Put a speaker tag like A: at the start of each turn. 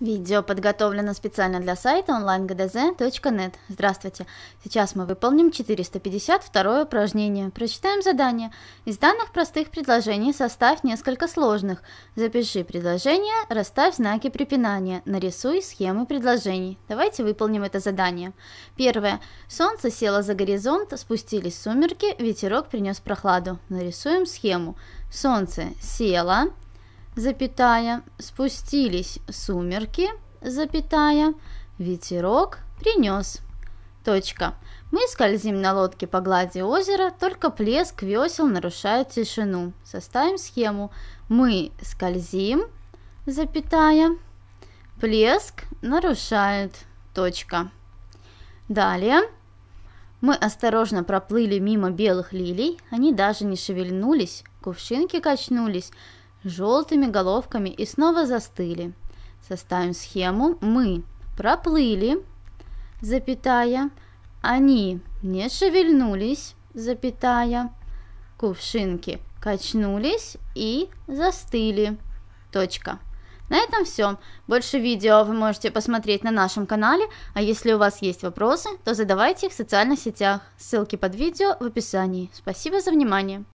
A: Видео подготовлено специально для сайта onlinegdz.net. Здравствуйте! Сейчас мы выполним 452 упражнение. Прочитаем задание. Из данных простых предложений составь несколько сложных. Запиши предложение, расставь знаки препинания, нарисуй схемы предложений. Давайте выполним это задание. Первое. Солнце село за горизонт, спустились сумерки, ветерок принес прохладу. Нарисуем схему. Солнце село, запятая, спустились сумерки, запятая, ветерок принес. Точка. Мы скользим на лодке по глади озера, только плеск весел нарушает тишину. Составим схему. Мы скользим, запятая, плеск нарушает, точка. Далее. Мы осторожно проплыли мимо белых лилий, они даже не шевельнулись, кувшинки качнулись, желтыми головками и снова застыли. Составим схему. Мы проплыли, запятая, они не шевельнулись, запятая, кувшинки качнулись и застыли. Точка. На этом все. Больше видео вы можете посмотреть на нашем канале, а если у вас есть вопросы, то задавайте их в социальных сетях. Ссылки под видео в описании. Спасибо за внимание.